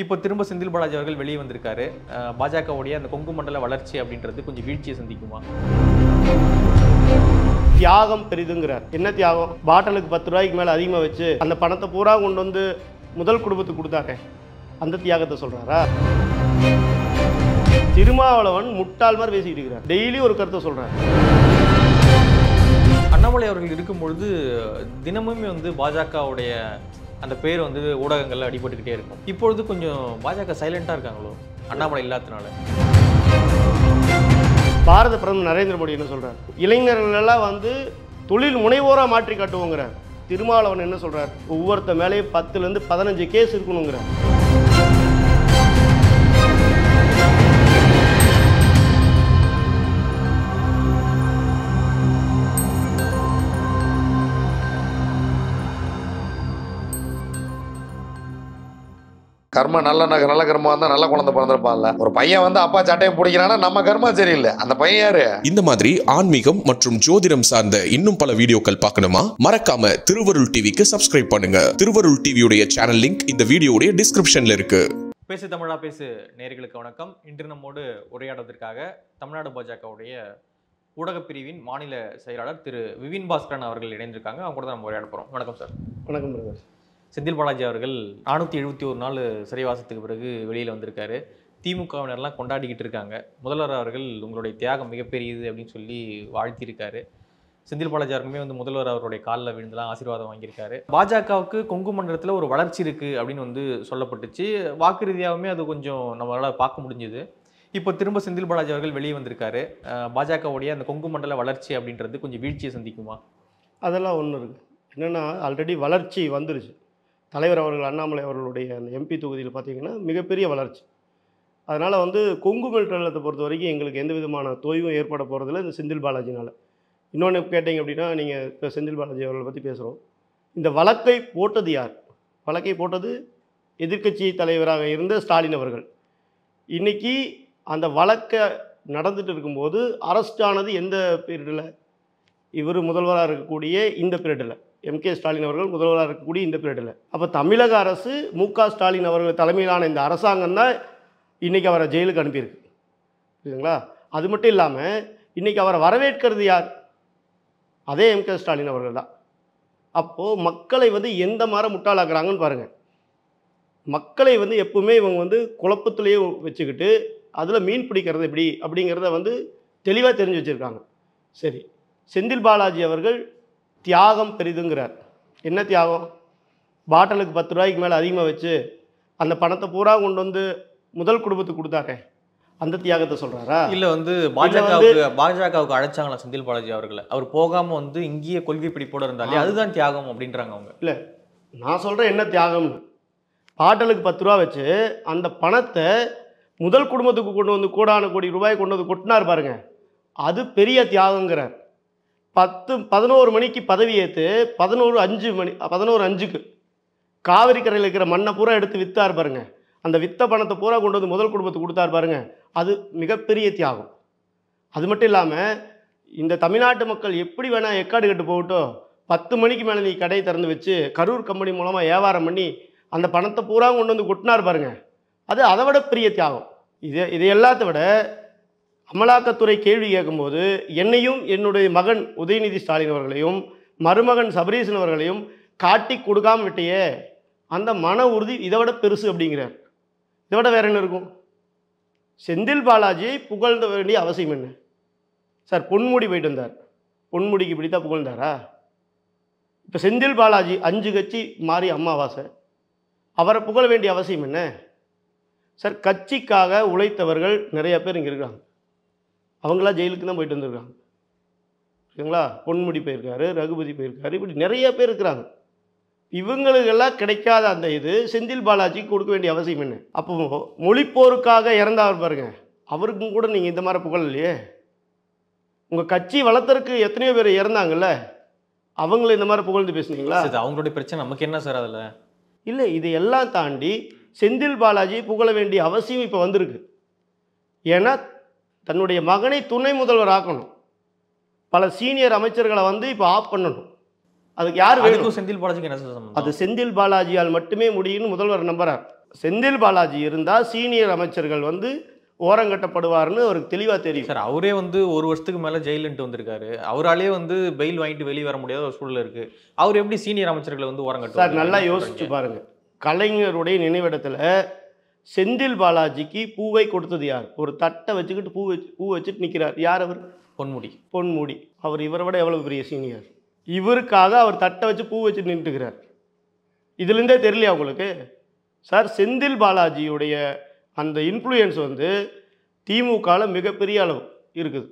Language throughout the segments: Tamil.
இப்போ திரும்ப செந்தில் பாலாஜி அவர்கள் வெளியே வந்திருக்காரு பாஜகவுடைய அந்த கொங்கு மண்டல வளர்ச்சி அப்படின்றது கொஞ்சம் வீழ்ச்சியை சந்திக்குமா தியாகம் பெரிதுங்கிறார் என்ன தியாகம் பாட்டலுக்கு பத்து ரூபாய்க்கு மேலே அதிகமாக வச்சு அந்த பணத்தை பூரா கொண்டு வந்து முதல் குடும்பத்துக்கு கொடுத்தாங்க அந்த தியாகத்தை சொல்கிறாரா திருமாவளவன் முட்டாள் மாதிரி பேசிக்கிட்டு இருக்கிறார் டெய்லி ஒரு கருத்தை சொல்றாரு அண்ணாமலை அவர்கள் இருக்கும்பொழுது தினமுமே வந்து பாஜகவுடைய அந்த பேர் வந்து ஊடகங்களில் அடிபட்டுக்கிட்டே இருக்கும் இப்பொழுது கொஞ்சம் பாஜக சைலண்டாக இருக்காங்களோ அண்ணாமலை இல்லாதனால பாரத பிரதமர் நரேந்திர மோடி என்ன சொல்கிறார் இளைஞர்களெல்லாம் வந்து தொழில் முனைவோராக மாற்றி காட்டுவோங்கிறார் திருமாவளவன் என்ன சொல்கிறார் ஒவ்வொருத்த மேலேயும் பத்துலேருந்து பதினஞ்சு கேஸ் இருக்கணுங்கிறார் கர்ம நல்ல நகர் நல்ல கர்மம் வந்தா நல்ல குழந்தை பிறந்திருப்பான்ல ஒரு பையன் வந்து அப்பா சட்டையை பிடிக்கிறான்னா நம்ம கர்மா சரியில்லை அந்த பையன் யாரு இந்த மாதிரி ஆன்மீகம் மற்றும் ஜோதிடம் சார்ந்த இன்னும் பல வீடியோக்கள் பார்க்கணுமா மறக்காம திருவருள் டிவிக்கு சப்ஸ்கிரைப் பண்ணுங்க திருவருள் டிவியுடைய சேனல் லிங்க் இந்த வீடியோடைய டிஸ்கிரிப்ஷன்ல இருக்கு பேசு தமிழா பேசு நேர்களுக்கு வணக்கம் இன்று நம்மோடு உரையாடுவதற்காக தமிழ்நாடு பாஜகவுடைய ஊடகப் பிரிவின் மாநில செயலாளர் திரு விவின் பாஸ்கரன் அவர்கள் இணைந்திருக்காங்க அவங்க கூட நம்ம உரையாட போகிறோம் வணக்கம் சார் வணக்கம் பிரகாஷ் செந்தில் பாலாஜி அவர்கள் நானூற்றி எழுபத்தி ஒரு நாள் சிறைவாசத்துக்கு பிறகு வெளியில் வந்திருக்காரு திமுகவினர்லாம் கொண்டாடிக்கிட்டு இருக்காங்க முதல்வர் அவர்கள் உங்களுடைய தியாகம் மிகப்பெரியது அப்படின்னு சொல்லி வாழ்த்தியிருக்காரு செந்தில் பாலாஜி அவர்களுமே வந்து முதல்வர் அவருடைய காலில் விழுந்துலாம் ஆசீர்வாதம் வாங்கியிருக்காரு பாஜகவுக்கு கொங்கு மண்டலத்தில் ஒரு வளர்ச்சி இருக்குது அப்படின்னு வந்து சொல்லப்பட்டுச்சு வாக்கு ரீதியாகவுமே அது கொஞ்சம் நம்மளால் பார்க்க முடிஞ்சுது இப்போ திரும்ப செந்தில் பாலாஜி அவர்கள் வெளியே வந்திருக்காரு பாஜகவுடைய அந்த கொங்கு மண்டல வளர்ச்சி அப்படின்றது கொஞ்சம் வீழ்ச்சியை சந்திக்குமா அதெல்லாம் ஒன்று இருக்குது என்னென்னா ஆல்ரெடி வளர்ச்சி வந்துருச்சு தலைவர் அவர்கள் அண்ணாமலை அவர்களுடைய அந்த எம்பி தொகுதியில் பார்த்திங்கன்னா மிகப்பெரிய வளர்ச்சி அதனால் வந்து கொங்கு மண்டலத்தை பொறுத்த வரைக்கும் எங்களுக்கு எந்த விதமான தொய்வும் ஏற்பட போகிறதில்ல இந்த செந்தில் பாலாஜினால் இன்னொன்று கேட்டிங்க அப்படின்னா நீங்கள் இப்போ செந்தில் பாலாஜி அவர்களை பற்றி பேசுகிறோம் இந்த வழக்கை போட்டது யார் வழக்கை போட்டது எதிர்கட்சி தலைவராக இருந்த ஸ்டாலின் அவர்கள் இன்றைக்கி அந்த வழக்கை நடந்துட்டு இருக்கும்போது அரஸ்டானது எந்த பீரியடில் இவர் முதல்வராக இருக்கக்கூடிய இந்த பீரியடில் எம் கே ஸ்டாலின் அவர்கள் முதல்வராக இருக்கக்கூடிய இந்த பீரியடில் அப்போ தமிழக அரசு மு க ஸ்டாலின் அவர்கள் தலைமையிலான இந்த அரசாங்கம் தான் இன்றைக்கி அவரை ஜெயிலுக்கு அனுப்பியிருக்கு புரியுதுங்களா அது மட்டும் இல்லாமல் இன்றைக்கி அவரை வரவேற்கிறது யார் அதே எம் கே ஸ்டாலின் அவர்கள் தான் அப்போது மக்களை வந்து எந்த மாதிரி முட்டாளாக்குறாங்கன்னு பாருங்கள் மக்களை வந்து எப்பவுமே இவங்க வந்து குழப்பத்துலேயே வச்சுக்கிட்டு அதில் மீன் பிடிக்கிறது எப்படி அப்படிங்கிறத வந்து தெளிவாக தெரிஞ்சு வச்சுருக்காங்க சரி செந்தில் பாலாஜி அவர்கள் தியாகம் பெரிதுங்கிறார் என்ன தியாகம் பாட்டலுக்கு பத்து ரூபாய்க்கு மேலே அதிகமாக வச்சு அந்த பணத்தை பூரா கொண்டு வந்து முதல் குடும்பத்துக்கு கொடுத்தாரே அந்த தியாகத்தை சொல்றாரா இல்ல வந்து பாஜகவுக்கு பாஜகவுக்கு அழைச்சாங்களா செந்தில் பாலாஜி அவர்களை அவர் போகாம வந்து இங்கேயே கொள்கை பிடிப்போட இருந்தாலே அதுதான் தியாகம் அப்படின்றாங்க அவங்க இல்ல நான் சொல்றேன் என்ன தியாகம்னு பாட்டலுக்கு பத்து ரூபா வச்சு அந்த பணத்தை முதல் குடும்பத்துக்கு கொண்டு வந்து கூடான கோடி ரூபாய் கொண்டு வந்து கொட்டினார் பாருங்க அது பெரிய தியாகங்கிறார் பத்து பதினோரு மணிக்கு பதவி ஏற்று பதினோரு அஞ்சு மணி பதினோரு அஞ்சுக்கு காவிரி கரையில் இருக்கிற மண்ணை பூரா எடுத்து விற்றார் பாருங்க அந்த வித்த பணத்தை பூரா கொண்டு வந்து முதல் குடும்பத்துக்கு கொடுத்தார் பாருங்க அது மிகப்பெரிய தியாகம் அது மட்டும் இல்லாமல் இந்த தமிழ்நாட்டு மக்கள் எப்படி வேணால் எக்காடு கட்டு போகட்டும் பத்து மணிக்கு மேலே நீ கடையை திறந்து வச்சு கரூர் கம்பெனி மூலமாக வியாபாரம் பண்ணி அந்த பணத்தை பூரா கொண்டு வந்து கொட்டினார் பாருங்க அது அதை விட பெரிய தியாகம் இது இது எல்லாத்த விட அமலாக்கத்துறை கேள்வி கேட்கும்போது என்னையும் என்னுடைய மகன் உதயநிதி ஸ்டாலின் அவர்களையும் மருமகன் சபரீசன் அவர்களையும் காட்டி கொடுக்காம விட்டையே அந்த மன உறுதி இதை விட பெருசு அப்படிங்கிறார் இதை விட வேற என்ன இருக்கும் செந்தில் பாலாஜியை புகழ்ந்த வேண்டிய அவசியம் என்ன சார் பொன்முடி போயிட்டு வந்தார் பொன்முடிக்கு பிடித்தா புகழ்ந்தாரா இப்போ செந்தில் பாலாஜி அஞ்சு கட்சி மாறி அம்மாவாசை அவரை புகழ வேண்டிய அவசியம் என்ன சார் கட்சிக்காக உழைத்தவர்கள் நிறைய பேர் இங்கே இருக்கிறாங்க அவங்களாம் ஜெயிலுக்கு தான் போயிட்டு வந்திருக்காங்க சரிங்களா பொன்முடி போயிருக்காரு ரகுபதி போயிருக்காரு இப்படி நிறைய பேர் இருக்கிறாங்க இவங்களுக்கெல்லாம் கிடைக்காத அந்த இது செந்தில் பாலாஜிக்கு கொடுக்க வேண்டிய அவசியம் என்ன அப்போ மொழிப்போருக்காக இறந்தவர் பாருங்க அவருக்கும் கூட நீங்கள் இந்த மாதிரி புகழ் இல்லையே உங்கள் கட்சி வளர்த்துறதுக்கு எத்தனையோ பேர் இறந்தாங்கல்ல அவங்கள இந்த மாதிரி புகழ்ந்து பேசுனீங்களா இது அவங்களுடைய பிரச்சனை நமக்கு என்ன சார் அதில் இல்லை இது எல்லாம் தாண்டி செந்தில் பாலாஜி புகழ வேண்டிய அவசியம் இப்போ வந்திருக்கு ஏன்னா தன்னுடைய மகனை துணை முதல்வர் ஆக்கணும் பல சீனியர் அமைச்சர்களை வந்து இப்போ ஆஃப் பண்ணணும் அதுக்கு யார் வேணும் செந்தில் பாலாஜிக்கு என்ன அது செந்தில் பாலாஜியால் மட்டுமே முடியும்னு முதல்வர் நம்புறார் செந்தில் பாலாஜி இருந்தால் சீனியர் அமைச்சர்கள் வந்து ஓரங்கட்டப்படுவார்னு அவருக்கு தெளிவாக தெரியும் சார் அவரே வந்து ஒரு வருஷத்துக்கு மேலே ஜெயிலுன்ட்டு வந்திருக்காரு அவராலே வந்து பெயில் வாங்கிட்டு வெளியே வர முடியாத ஒரு சூழல் இருக்குது அவர் எப்படி சீனியர் அமைச்சர்களை வந்து ஓரங்கட்டு சார் நல்லா யோசிச்சு பாருங்கள் கலைஞருடைய நினைவிடத்தில் செந்தில் பாலாஜிக்கு பூவை கொடுத்தது யார் ஒரு தட்டை வச்சுக்கிட்டு பூ வச்சு பூ வச்சுட்டு நிற்கிறார் யார் அவர் பொன்முடி பொன்முடி அவர் இவரை விட எவ்வளோ பெரிய சீனியர் இவருக்காக அவர் தட்டை வச்சு பூ வச்சு நின்றுக்கிறார் இதுலேருந்தே தெரியலையா உங்களுக்கு சார் செந்தில் பாலாஜியுடைய அந்த இன்ஃப்ளூயன்ஸ் வந்து திமுகவில் மிகப்பெரிய அளவு இருக்குது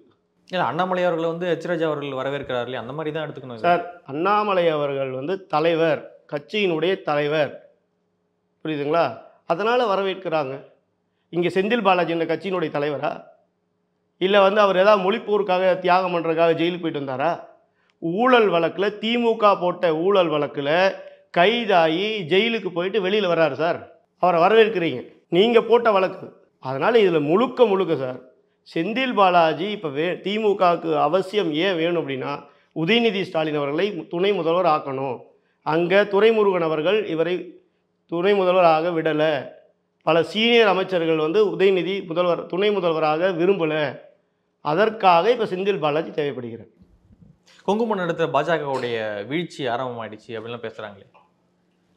இல்லை அண்ணாமலை அவர்களை வந்து ஹெச்ராஜ் அவர்கள் வரவேற்கிறார் இல்லையா அந்த மாதிரி தான் எடுத்துக்கணும் சார் அண்ணாமலை அவர்கள் வந்து தலைவர் கட்சியினுடைய தலைவர் புரியுதுங்களா அதனால் வரவேற்கிறாங்க இங்கே செந்தில் பாலாஜி என்ற கட்சியினுடைய தலைவரா இல்லை வந்து அவர் ஏதாவது மொழிப்பூருக்காக தியாகம் பண்ணுறதுக்காக ஜெயிலுக்கு போயிட்டு வந்தாரா ஊழல் வழக்கில் திமுக போட்ட ஊழல் வழக்கில் கைதாகி ஜெயிலுக்கு போயிட்டு வெளியில் வர்றாரு சார் அவரை வரவேற்கிறீங்க நீங்கள் போட்ட வழக்கு அதனால் இதில் முழுக்க முழுக்க சார் செந்தில் பாலாஜி இப்போ வே திமுகவுக்கு அவசியம் ஏன் வேணும் அப்படின்னா உதயநிதி ஸ்டாலின் அவர்களை துணை முதல்வர் ஆக்கணும் அங்கே துரைமுருகன் அவர்கள் இவரை துணை முதல்வராக விடலை பல சீனியர் அமைச்சர்கள் வந்து உதயநிதி முதல்வர் துணை முதல்வராக விரும்பலை அதற்காக இப்போ செந்தில் பாலாஜி தேவைப்படுகிறார் கொங்கு மண்டலத்தில் பாஜகவுடைய வீழ்ச்சி ஆரம்பமாயிடுச்சு அப்படின்லாம் பேசுகிறாங்களே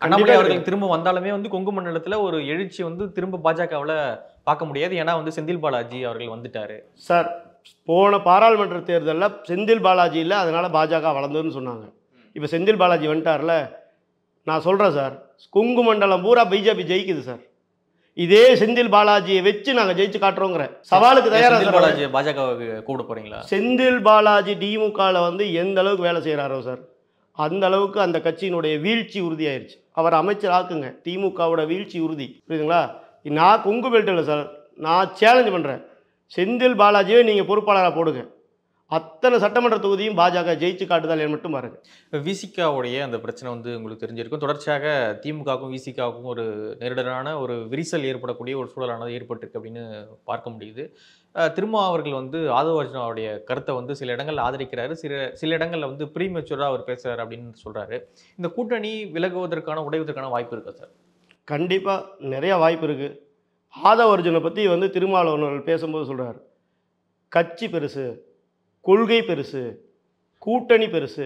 அண்ணாமலை அவர்கள் திரும்ப வந்தாலுமே வந்து கொங்கு மண்டலத்தில் ஒரு எழுச்சி வந்து திரும்ப பாஜகவில் பார்க்க முடியாது ஏன்னா வந்து செந்தில் பாலாஜி அவர்கள் வந்துட்டார் சார் போன பாராளுமன்ற தேர்தலில் செந்தில் பாலாஜி இல்லை அதனால் பாஜக வளர்ந்ததுன்னு சொன்னாங்க இப்போ செந்தில் பாலாஜி வந்துட்டார்ல நான் சொல்கிறேன் சார் குங்கு மண்டலம் பூரா பிஜேபி ஜெயிக்குது சார் இதே செந்தில் பாலாஜியை வச்சு நாங்கள் ஜெயிச்சு காட்டுறோங்கிற சவாலுக்கு தயாராக பாலாஜி பாஜகவுக்கு கூப்பிட போகிறீங்களா செந்தில் பாலாஜி திமுகவில் வந்து எந்த அளவுக்கு வேலை செய்கிறாரோ சார் அந்த அளவுக்கு அந்த கட்சியினுடைய வீழ்ச்சி உறுதியாயிருச்சு அவர் அமைச்சர் ஆக்குங்க திமுகவோட வீழ்ச்சி உறுதி புரியுதுங்களா நான் குங்கு பெல்ட் இல்லை சார் நான் சேலஞ்ச் பண்ணுறேன் செந்தில் பாலாஜியை நீங்கள் பொறுப்பாளராக போடுங்க அத்தனை சட்டமன்ற தொகுதியும் பாஜக ஜெயிச்சு காட்டுதல் மட்டும் பாருங்க விசிகாவுடைய அந்த பிரச்சனை வந்து உங்களுக்கு தெரிஞ்சிருக்கும் தொடர்ச்சியாக திமுகவுக்கும் விசிகாவுக்கும் ஒரு நெருடனான ஒரு விரிசல் ஏற்படக்கூடிய ஒரு சூழலானது ஏற்பட்டிருக்கு அப்படின்னு பார்க்க முடியுது திருமா அவர்கள் வந்து ஆதவ அர்ஜுனாவுடைய கருத்தை வந்து சில இடங்களில் ஆதரிக்கிறாரு சில சில இடங்களில் வந்து ப்ரீமெச்சூராக அவர் பேசுகிறார் அப்படின்னு சொல்கிறாரு இந்த கூட்டணி விலகுவதற்கான உடைவதற்கான வாய்ப்பு இருக்கா சார் கண்டிப்பாக நிறையா வாய்ப்பு இருக்குது ஆதவ அர்ஜுனை பற்றி வந்து திருமாவளவன் பேசும்போது சொல்கிறார் கட்சி பெருசு கொள்கை பெருசு கூட்டணி பெருசு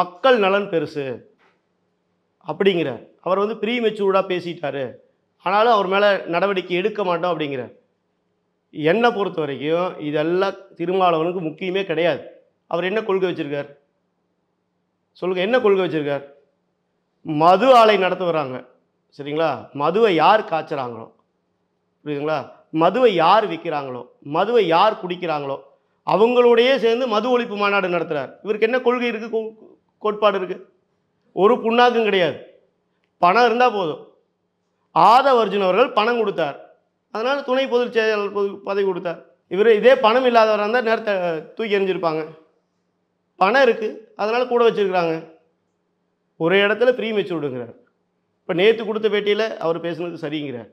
மக்கள் நலன் பெருசு அப்படிங்கிறார் அவர் வந்து ப்ரீ மெச்சூர்டாக பேசிட்டாரு ஆனாலும் அவர் மேலே நடவடிக்கை எடுக்க மாட்டோம் அப்படிங்கிறார் என்னை பொறுத்த வரைக்கும் இதெல்லாம் திருமாவளவனுக்கு முக்கியமே கிடையாது அவர் என்ன கொள்கை வச்சுருக்கார் சொல்லுங்கள் என்ன கொள்கை வச்சுருக்கார் மது ஆலை நடத்த சரிங்களா மதுவை யார் காய்ச்சுறாங்களோ புரியுதுங்களா மதுவை யார் விற்கிறாங்களோ மதுவை யார் குடிக்கிறாங்களோ அவங்களோடையே சேர்ந்து மது ஒழிப்பு மாநாடு நடத்துகிறார் இவருக்கு என்ன கொள்கை இருக்குது கோட்பாடு இருக்குது ஒரு புண்ணாக்கும் கிடையாது பணம் இருந்தால் போதும் ஆதவ் அர்ஜுன் அவர்கள் பணம் கொடுத்தார் அதனால் துணை பொதுச் செயலாளர் பதவி கொடுத்தார் இவர் இதே பணம் இல்லாதவராக இருந்தால் நேரத்தை தூக்கி எறிஞ்சிருப்பாங்க பணம் இருக்குது அதனால் கூட வச்சுருக்குறாங்க ஒரு இடத்துல ஃப்ரீ விடுங்கிறார் இப்போ நேற்று கொடுத்த பேட்டியில் அவர் பேசுனது சரிங்கிறார்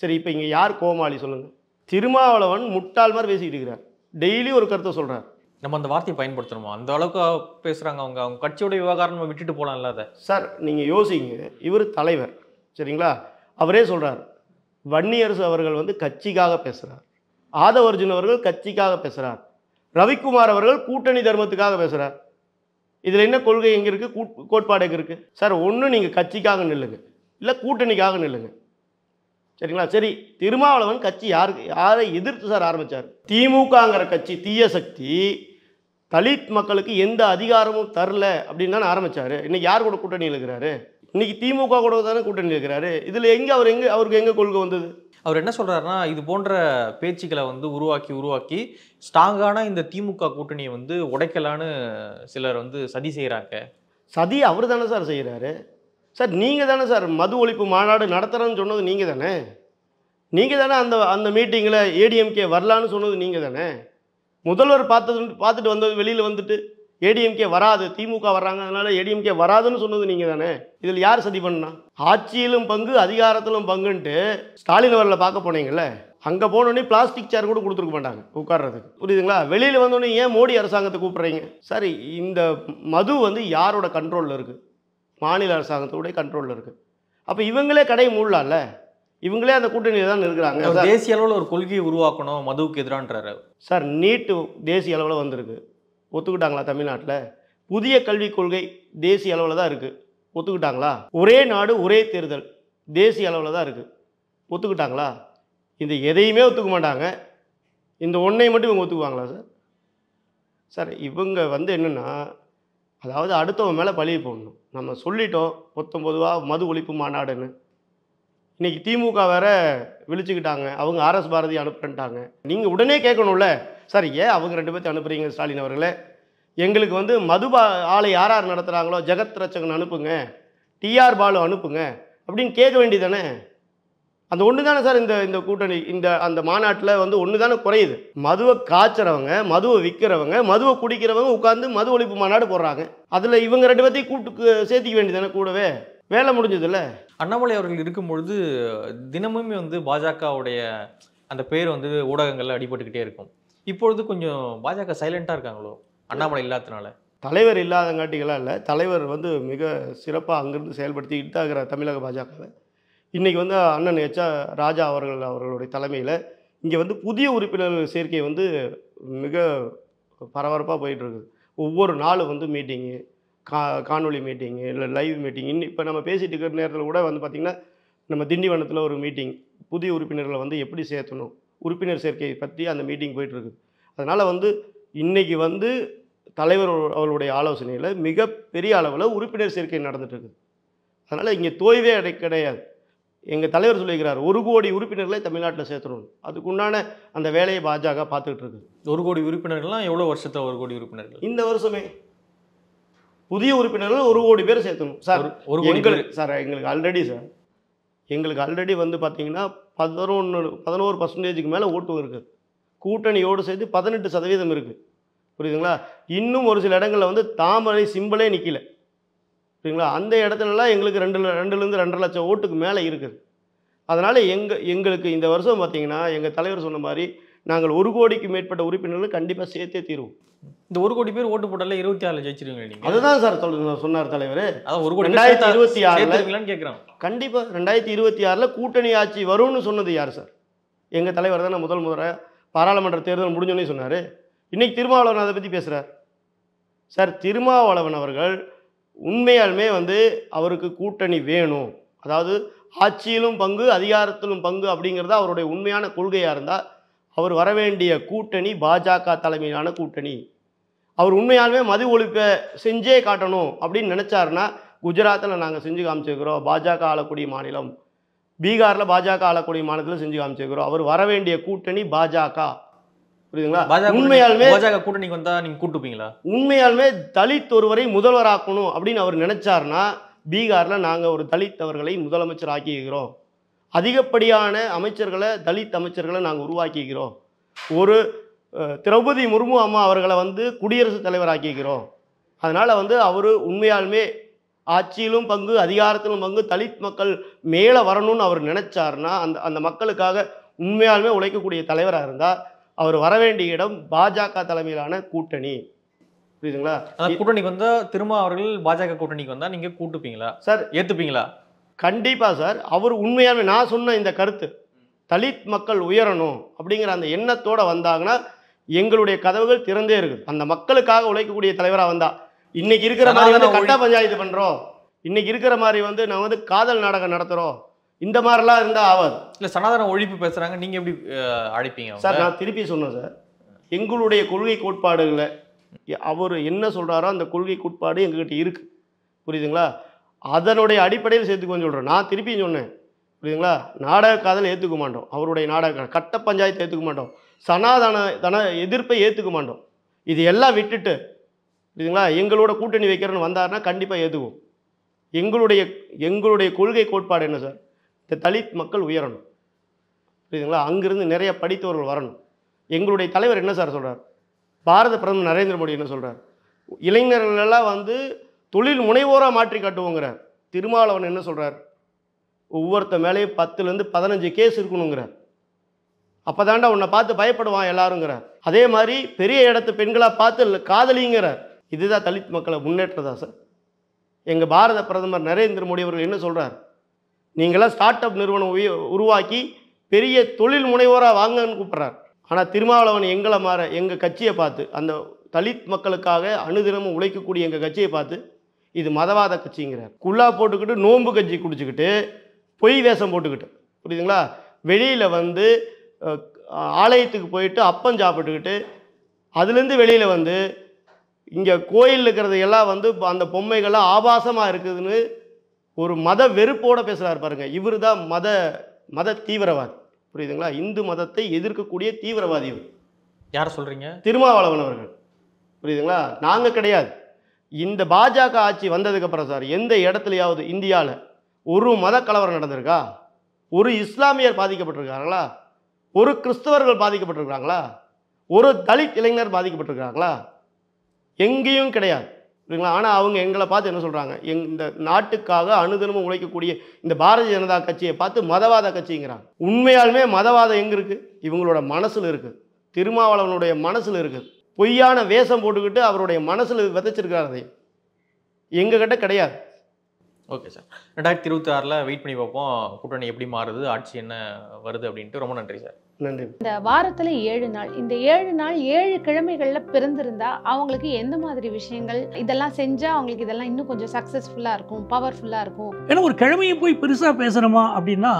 சரி இப்போ இங்கே யார் கோமாளி சொல்லுங்கள் திருமாவளவன் முட்டாள் மாதிரி பேசிக்கிட்டு இருக்கிறார் டெய்லி ஒரு கருத்தை சொல்கிறார் நம்ம அந்த வார்த்தையை பயன்படுத்தணுமா அந்த அளவுக்கு பேசுகிறாங்க அவங்க அவங்க கட்சியோட விவகாரம் நம்ம விட்டுட்டு போகலாம் அதை சார் நீங்கள் யோசிங்க இவர் தலைவர் சரிங்களா அவரே சொல்கிறார் வன்னியரசு அவர்கள் வந்து கட்சிக்காக பேசுகிறார் ஆதவ அர்ஜுன் அவர்கள் கட்சிக்காக பேசுகிறார் ரவிக்குமார் அவர்கள் கூட்டணி தர்மத்துக்காக பேசுகிறார் இதில் என்ன கொள்கை எங்கே இருக்குது கூட் கோட்பாடு எங்கே இருக்குது சார் ஒன்று நீங்கள் கட்சிக்காக நில்லுங்க இல்லை கூட்டணிக்காக நில்லுங்க சரிங்களா சரி திருமாவளவன் கட்சி யார் யாரை எதிர்த்து சார் ஆரம்பித்தார் திமுகங்கிற கட்சி தீய சக்தி தலித் மக்களுக்கு எந்த அதிகாரமும் தரல அப்படின்னு தான் ஆரம்பித்தார் இன்றைக்கி யார் கூட கூட்டணி இருக்கிறாரு இன்றைக்கி திமுக கூட தானே கூட்டணி இருக்கிறாரு இதில் எங்கே அவர் எங்கே அவருக்கு எங்கே கொள்கை வந்தது அவர் என்ன சொல்கிறாருன்னா இது போன்ற பேச்சுக்களை வந்து உருவாக்கி உருவாக்கி ஸ்ட்ராங்கான இந்த திமுக கூட்டணியை வந்து உடைக்கலான்னு சிலர் வந்து சதி செய்கிறாங்க சதி அவர் தானே சார் செய்கிறாரு சார் நீங்கள் தானே சார் மது ஒழிப்பு மாநாடு நடத்துகிறேன்னு சொன்னது நீங்கள் தானே நீங்கள் தானே அந்த அந்த மீட்டிங்கில் ஏடிஎம்கே வரலான்னு சொன்னது நீங்கள் தானே முதல்வர் பார்த்தது பார்த்துட்டு வந்தது வெளியில் வந்துட்டு ஏடிஎம்கே வராது திமுக வர்றாங்க அதனால் ஏடிஎம்கே வராதுன்னு சொன்னது நீங்கள் தானே இதில் யார் சதி பண்ணா ஆட்சியிலும் பங்கு அதிகாரத்திலும் பங்குன்ட்டு ஸ்டாலின் வரல பார்க்க போனீங்கல்ல அங்கே போனோடனே பிளாஸ்டிக் சேர் கூட கொடுத்துருக்க மாட்டாங்க உட்கார்றதுக்கு புரியுதுங்களா வெளியில் வந்தோடனே ஏன் மோடி அரசாங்கத்தை கூப்பிட்றீங்க சரி இந்த மது வந்து யாரோட கண்ட்ரோலில் இருக்குது மாநில அரசாங்கத்தோடைய கண்ட்ரோலில் இருக்குது அப்போ இவங்களே கடையை மூடலாம்ல இவங்களே அந்த கூட்டணியில் தான் இருக்கிறாங்க தேசிய அளவில் ஒரு கொள்கையை உருவாக்கணும் மதுவுக்கு எதிரான்றாரு சார் நீட்டு தேசிய அளவில் வந்திருக்கு ஒத்துக்கிட்டாங்களா தமிழ்நாட்டில் புதிய கல்விக் கொள்கை தேசிய அளவில் தான் இருக்குது ஒத்துக்கிட்டாங்களா ஒரே நாடு ஒரே தேர்தல் தேசிய அளவில் தான் இருக்குது ஒத்துக்கிட்டாங்களா இந்த எதையுமே ஒத்துக்க மாட்டாங்க இந்த ஒன்றை மட்டும் இவங்க ஒத்துக்குவாங்களா சார் சார் இவங்க வந்து என்னென்னா அதாவது அடுத்தவன் மேலே பழியை போடணும் நம்ம சொல்லிட்டோம் பொத்தம் பொதுவாக மது ஒழிப்பு மாநாடுன்னு இன்றைக்கி திமுக வேற விழிச்சுக்கிட்டாங்க அவங்க ஆர்எஸ் பாரதி அனுப்புறன்ட்டாங்க நீங்கள் உடனே கேட்கணும்ல சார் ஏன் அவங்க ரெண்டு பேர்த்தையும் அனுப்புகிறீங்க ஸ்டாலின் அவர்களே எங்களுக்கு வந்து மதுபா ஆலை யார் யார் நடத்துகிறாங்களோ ஜெகத் ரச்சகன் அனுப்புங்க டிஆர் பாலு அனுப்புங்க அப்படின்னு கேட்க வேண்டியதானே அந்த ஒன்று தானே சார் இந்த இந்த கூட்டணி இந்த அந்த மாநாட்டில் வந்து ஒன்று தானே குறையுது மதுவை காய்ச்சறவங்க மதுவை விற்கிறவங்க மதுவை குடிக்கிறவங்க உட்காந்து மது ஒழிப்பு மாநாடு போடுறாங்க அதில் இவங்க ரெண்டு பேர்த்தையும் கூட்டு சேர்த்திக்க வேண்டியது கூடவே வேலை முடிஞ்சதில்ல அண்ணாமலை அவர்கள் இருக்கும்பொழுது தினமுமே வந்து பாஜகவுடைய அந்த பேர் வந்து ஊடகங்களில் அடிபட்டுக்கிட்டே இருக்கும் இப்பொழுது கொஞ்சம் பாஜக சைலண்ட்டாக இருக்காங்களோ அண்ணாமலை இல்லாததுனால தலைவர் இல்லாதங்காட்டிகளாக இல்லை தலைவர் வந்து மிக சிறப்பாக அங்கேருந்து செயல்படுத்திக்கிட்டு தான் இருக்கிறார் தமிழக பாஜகவை இன்றைக்கி வந்து அண்ணன் ஹெச்சா ராஜா அவர்கள் அவர்களுடைய தலைமையில் இங்கே வந்து புதிய உறுப்பினர்கள் சேர்க்கை வந்து மிக பரபரப்பாக போயிட்டுருக்கு ஒவ்வொரு நாளும் வந்து மீட்டிங்கு கா காணொலி மீட்டிங்கு இல்லை லைவ் மீட்டிங் இன்னும் இப்போ நம்ம பேசிகிட்டு இருக்கிற நேரத்தில் கூட வந்து பார்த்திங்கன்னா நம்ம திண்டிவனத்தில் ஒரு மீட்டிங் புதிய உறுப்பினர்களை வந்து எப்படி சேர்த்தணும் உறுப்பினர் சேர்க்கை பற்றி அந்த மீட்டிங் போயிட்டுருக்கு அதனால் வந்து இன்றைக்கி வந்து தலைவர் அவருடைய ஆலோசனையில் மிகப்பெரிய அளவில் உறுப்பினர் சேர்க்கை இருக்குது அதனால் இங்கே தோய்வே அடை கிடையாது எங்கள் தலைவர் சொல்லியிருக்கிறார் ஒரு கோடி உறுப்பினர்களை தமிழ்நாட்டில் சேர்த்துணும் அதுக்குண்டான அந்த வேலையை பாஜக பார்த்துக்கிட்டு இருக்குது ஒரு கோடி உறுப்பினர்கள்லாம் எவ்வளோ வருஷத்தில் ஒரு கோடி உறுப்பினர்கள் இந்த வருஷமே புதிய உறுப்பினர்கள் ஒரு கோடி பேர் சேர்த்தணும் சார் ஒரு கோடி சார் எங்களுக்கு ஆல்ரெடி சார் எங்களுக்கு ஆல்ரெடி வந்து பார்த்தீங்கன்னா பதினொன்று பதினோரு பர்சன்டேஜுக்கு மேலே ஓட்டு இருக்குது கூட்டணியோடு சேர்த்து பதினெட்டு சதவீதம் இருக்குது புரியுதுங்களா இன்னும் ஒரு சில இடங்களில் வந்து தாமரை சிம்பிளே நிற்கல சரிங்களா அந்த இடத்துலலாம் எங்களுக்கு ரெண்டு ரெண்டுலேருந்து ரெண்டரை லட்சம் ஓட்டுக்கு மேலே இருக்குது அதனால் எங்கள் எங்களுக்கு இந்த வருஷம் பார்த்திங்கன்னா எங்கள் தலைவர் சொன்ன மாதிரி நாங்கள் ஒரு கோடிக்கு மேற்பட்ட உறுப்பினர்கள் கண்டிப்பாக சேர்த்தே தீர்வோம் இந்த ஒரு கோடி பேர் ஓட்டு போட்டால இருபத்தி ஆறு லட்சம் நீங்கள் அதுதான் சார் சொல்லுங்க சொன்னார் தலைவர் ஒரு கோடி ரெண்டாயிரத்தி இருபத்தி ஆறுல கேட்குறான் கண்டிப்பாக ரெண்டாயிரத்தி இருபத்தி ஆறில் கூட்டணி ஆட்சி வரும்னு சொன்னது யார் சார் எங்கள் தலைவர் தானே முதல் முதல பாராளுமன்ற தேர்தல் முடிஞ்சோன்னே சொன்னார் இன்றைக்கி திருமாவளவன் அதை பற்றி பேசுகிறார் சார் திருமாவளவன் அவர்கள் உண்மையாலுமே வந்து அவருக்கு கூட்டணி வேணும் அதாவது ஆட்சியிலும் பங்கு அதிகாரத்திலும் பங்கு அப்படிங்கிறது அவருடைய உண்மையான கொள்கையாக இருந்தால் அவர் வரவேண்டிய கூட்டணி பாஜக தலைமையிலான கூட்டணி அவர் உண்மையாலுமே மது ஒழிப்பை செஞ்சே காட்டணும் அப்படின்னு நினச்சாருன்னா குஜராத்தில் நாங்கள் செஞ்சு காமிச்சிருக்கிறோம் பாஜக ஆளக்கூடிய மாநிலம் பீகாரில் பாஜக ஆளக்கூடிய மாநிலத்தில் செஞ்சு காமிச்சிருக்கிறோம் அவர் வரவேண்டிய கூட்டணி பாஜக புரியுதுங்களா உண்மையாலுமே பாஜக கூட்டணிக்கு வந்தா நீங்க கூட்டுப்பீங்களா உண்மையாலுமே தலித் ஒருவரை முதல்வராக்கணும் அப்படின்னு அவர் நினைச்சாருன்னா பீகார்ல நாங்க ஒரு தலித்தவர்களை முதலமைச்சர் ஆக்கியிருக்கிறோம் அதிகப்படியான அமைச்சர்களை தலித் அமைச்சர்களை நாங்கள் உருவாக்கிக்கிறோம் ஒரு திரௌபதி முர்மு அம்மா அவர்களை வந்து குடியரசுத் தலைவர் ஆக்கிக்கிறோம் அதனால் வந்து அவர் உண்மையாலுமே ஆட்சியிலும் பங்கு அதிகாரத்திலும் பங்கு தலித் மக்கள் மேலே வரணும்னு அவர் நினைச்சாருன்னா அந்த அந்த மக்களுக்காக உண்மையாலுமே உழைக்கக்கூடிய தலைவராக இருந்தால் அவர் வர வேண்டிய இடம் பாஜக தலைமையிலான கூட்டணி புரியுதுங்களா கூட்டணிக்கு வந்தால் திரும்ப அவர்கள் பாஜக கூட்டணிக்கு வந்தால் நீங்கள் கூட்டுப்பீங்களா சார் ஏற்றுப்பீங்களா கண்டிப்பாக சார் அவர் உண்மையாகவே நான் சொன்ன இந்த கருத்து தலித் மக்கள் உயரணும் அப்படிங்கிற அந்த எண்ணத்தோடு வந்தாங்கன்னா எங்களுடைய கதவுகள் திறந்தே இருக்குது அந்த மக்களுக்காக உழைக்கக்கூடிய தலைவராக வந்தா இன்னைக்கு இருக்கிற மாதிரி வந்து கட்ட பஞ்சாயத்து பண்ணுறோம் இன்னைக்கு இருக்கிற மாதிரி வந்து நான் வந்து காதல் நாடகம் நடத்துகிறோம் இந்த மாதிரிலாம் இருந்தால் ஆகாது இல்லை சனாதன ஒழிப்பு பேசுகிறாங்க நீங்கள் எப்படி அழைப்பீங்க சார் நான் திருப்பி சொன்னேன் சார் எங்களுடைய கொள்கை கோட்பாடுகளை அவர் என்ன சொல்கிறாரோ அந்த கொள்கை கோட்பாடு எங்ககிட்ட இருக்குது புரியுதுங்களா அதனுடைய அடிப்படையில் சேர்த்துக்கோன்னு சொல்கிறேன் நான் திருப்பி சொன்னேன் புரியுதுங்களா நாடக காதல் ஏற்றுக்க மாட்டோம் அவருடைய நாடக கட்ட பஞ்சாயத்து ஏற்றுக்க மாட்டோம் சனாதன தன எதிர்ப்பை ஏற்றுக்க மாட்டோம் இது எல்லாம் விட்டுட்டு புரியுதுங்களா எங்களோட கூட்டணி வைக்கிறேன்னு வந்தாருன்னா கண்டிப்பாக ஏற்றுவோம் எங்களுடைய எங்களுடைய கொள்கை கோட்பாடு என்ன சார் இந்த தலித் மக்கள் உயரணும் புரியுதுங்களா அங்கிருந்து நிறைய படித்தவர்கள் வரணும் எங்களுடைய தலைவர் என்ன சார் சொல்கிறார் பாரத பிரதமர் நரேந்திர மோடி என்ன சொல்கிறார் இளைஞர்களெல்லாம் வந்து தொழில் முனைவோராக மாற்றி காட்டுவோங்கிறார் திருமாவளவன் என்ன சொல்கிறார் ஒவ்வொருத்த மேலேயும் பத்துலேருந்து பதினஞ்சு கேஸ் இருக்கணுங்கிறார் அப்போ தாண்டா உன்னை பார்த்து பயப்படுவான் எல்லாருங்கிறார் அதே மாதிரி பெரிய இடத்து பெண்களாக பார்த்து காதலிங்கிறார் இதுதான் தலித் மக்களை முன்னேற்றதா சார் எங்கள் பாரத பிரதமர் நரேந்திர மோடி அவர்கள் என்ன சொல்கிறார் நீங்களாம் ஸ்டார்ட் அப் நிறுவனம் உருவாக்கி பெரிய தொழில் முனைவோராக வாங்கன்னு கூப்பிட்றார் ஆனால் திருமாவளவன் எங்களை மாற எங்கள் கட்சியை பார்த்து அந்த தலித் மக்களுக்காக அணுதினமும் உழைக்கக்கூடிய எங்கள் கட்சியை பார்த்து இது மதவாத கட்சிங்கிறார் குல்லா போட்டுக்கிட்டு நோன்பு கட்சி குடிச்சிக்கிட்டு பொய் வேஷம் போட்டுக்கிட்டு புரியுதுங்களா வெளியில் வந்து ஆலயத்துக்கு போயிட்டு அப்பம் சாப்பிட்டுக்கிட்டு அதுலேருந்து வெளியில் வந்து இங்கே கோயில் இருக்கிறது எல்லாம் வந்து அந்த பொம்மைகள்லாம் ஆபாசமாக இருக்குதுன்னு ஒரு மத வெறுப்போடு பேசுகிறார் பாருங்கள் இவர் தான் மத மத தீவிரவாதி புரியுதுங்களா இந்து மதத்தை எதிர்க்கக்கூடிய தீவிரவாதி இவர் யார் சொல்கிறீங்க திருமாவளவன் அவர்கள் புரியுதுங்களா நாங்கள் கிடையாது இந்த பாஜக ஆட்சி வந்ததுக்கப்புறம் சார் எந்த இடத்துலையாவது இந்தியாவில் ஒரு மத கலவரம் நடந்திருக்கா ஒரு இஸ்லாமியர் பாதிக்கப்பட்டிருக்காங்களா ஒரு கிறிஸ்தவர்கள் பாதிக்கப்பட்டிருக்கிறாங்களா ஒரு தலித் இளைஞர் பாதிக்கப்பட்டிருக்கிறாங்களா எங்கேயும் கிடையாது இல்லைங்களா ஆனால் அவங்க எங்களை பார்த்து என்ன சொல்கிறாங்க எங் இந்த நாட்டுக்காக அனுதினமும் உழைக்கக்கூடிய இந்த பாரதிய ஜனதா கட்சியை பார்த்து மதவாத கட்சிங்கிறாங்க உண்மையாலுமே மதவாதம் எங்கே இருக்குது இவங்களோட மனசில் இருக்குது திருமாவளவனுடைய மனசில் இருக்குது பொய்யான வேஷம் போட்டுக்கிட்டு அவருடைய மனசில் விதைச்சிருக்கிறார் அதை எங்ககிட்ட கிடையாது ஓகே சார் ரெண்டாயிரத்தி இருபத்தி ஆறில் வெயிட் பண்ணி பார்ப்போம் கூட்டணி எப்படி மாறுது ஆட்சி என்ன வருது அப்படின்ட்டு ரொம்ப நன்றி சார் நன்றி இந்த வாரத்துல ஏழு நாள் இந்த ஏழு நாள் ஏழு கிழமைகள்ல பிறந்திருந்தா அவங்களுக்கு எந்த மாதிரி விஷயங்கள் இதெல்லாம் செஞ்சா அவங்களுக்கு இதெல்லாம் இன்னும் கொஞ்சம் சக்சஸ்ஃபுல்லா இருக்கும் பவர்ஃபுல்லா இருக்கும் ஏன்னா ஒரு கிழமையை போய் பெருசா பேசணுமா அப்படின்னா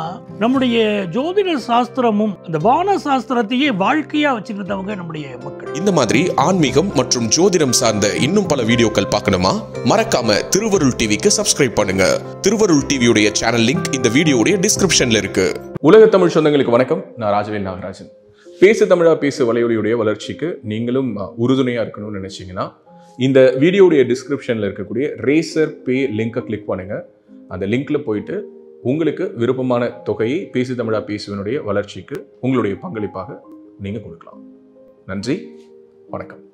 நம்முடைய ஜோதிட சாஸ்திரமும் அந்த வான சாஸ்திரத்தையே வாழ்க்கையா வச்சிருந்தவங்க நம்முடைய மக்கள் இந்த மாதிரி ஆன்மீகம் மற்றும் ஜோதிடம் சார்ந்த இன்னும் பல வீடியோக்கள் பார்க்கணுமா மறக்காம திருவருள் டிவிக்கு சப்ஸ்கிரைப் பண்ணுங்க திருவருள் டிவியுடைய சேனல் லிங்க் இந்த வீடியோடைய டிஸ்கிரிப்ஷன்ல இருக்கு உலக தமிழ் சொந்தங்களுக்கு வணக்கம் நான் ராஜவேல் நாகராஜன் பேசு தமிழா பேசு வலையொலியுடைய வளர்ச்சிக்கு நீங்களும் உறுதுணையாக இருக்கணும்னு நினச்சிங்கன்னா இந்த வீடியோடைய டிஸ்கிரிப்ஷனில் இருக்கக்கூடிய ரேசர் பே லிங்கை கிளிக் பண்ணுங்கள் அந்த லிங்க்கில் போயிட்டு உங்களுக்கு விருப்பமான தொகையை பேசு தமிழா பேசுவனுடைய வளர்ச்சிக்கு உங்களுடைய பங்களிப்பாக நீங்கள் கொடுக்கலாம் நன்றி வணக்கம்